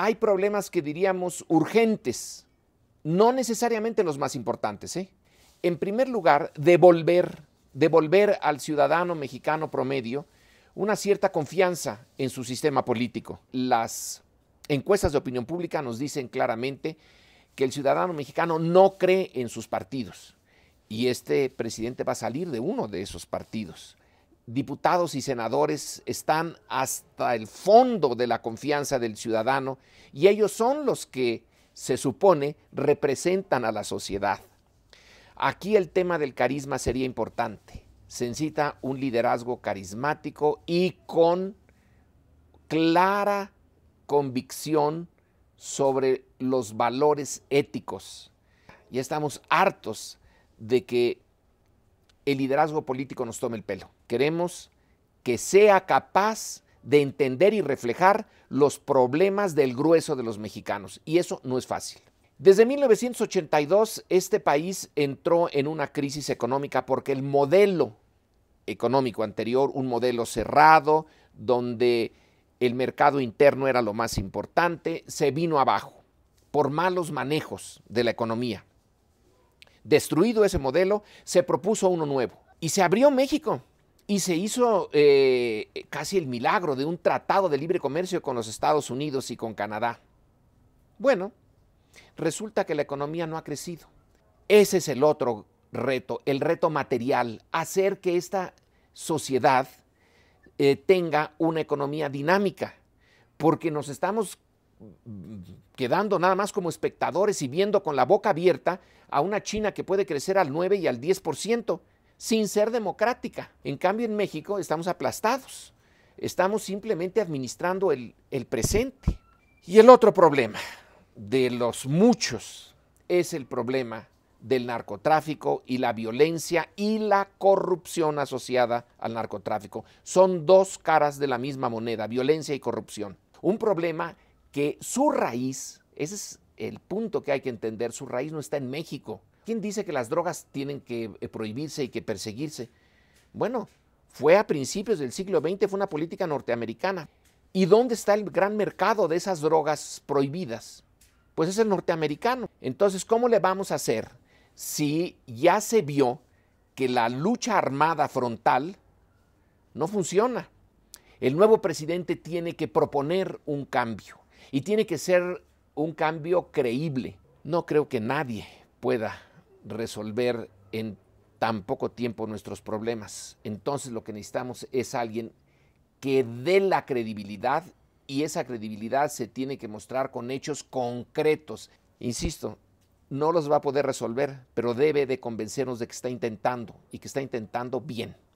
hay problemas que diríamos urgentes, no necesariamente los más importantes. ¿eh? En primer lugar, devolver, devolver al ciudadano mexicano promedio una cierta confianza en su sistema político. Las encuestas de opinión pública nos dicen claramente que el ciudadano mexicano no cree en sus partidos y este presidente va a salir de uno de esos partidos diputados y senadores están hasta el fondo de la confianza del ciudadano y ellos son los que, se supone, representan a la sociedad. Aquí el tema del carisma sería importante. Se necesita un liderazgo carismático y con clara convicción sobre los valores éticos. Ya estamos hartos de que el liderazgo político nos tome el pelo. Queremos que sea capaz de entender y reflejar los problemas del grueso de los mexicanos. Y eso no es fácil. Desde 1982 este país entró en una crisis económica porque el modelo económico anterior, un modelo cerrado, donde el mercado interno era lo más importante, se vino abajo por malos manejos de la economía destruido ese modelo, se propuso uno nuevo. Y se abrió México y se hizo eh, casi el milagro de un tratado de libre comercio con los Estados Unidos y con Canadá. Bueno, resulta que la economía no ha crecido. Ese es el otro reto, el reto material, hacer que esta sociedad eh, tenga una economía dinámica, porque nos estamos quedando nada más como espectadores y viendo con la boca abierta a una China que puede crecer al 9 y al 10% sin ser democrática. En cambio, en México estamos aplastados, estamos simplemente administrando el, el presente. Y el otro problema de los muchos es el problema del narcotráfico y la violencia y la corrupción asociada al narcotráfico. Son dos caras de la misma moneda, violencia y corrupción. Un problema que su raíz, ese es el punto que hay que entender, su raíz no está en México. ¿Quién dice que las drogas tienen que eh, prohibirse y que perseguirse? Bueno, fue a principios del siglo XX, fue una política norteamericana. ¿Y dónde está el gran mercado de esas drogas prohibidas? Pues es el norteamericano. Entonces, ¿cómo le vamos a hacer si ya se vio que la lucha armada frontal no funciona? El nuevo presidente tiene que proponer un cambio. Y tiene que ser un cambio creíble. No creo que nadie pueda resolver en tan poco tiempo nuestros problemas. Entonces lo que necesitamos es alguien que dé la credibilidad y esa credibilidad se tiene que mostrar con hechos concretos. Insisto, no los va a poder resolver, pero debe de convencernos de que está intentando y que está intentando bien.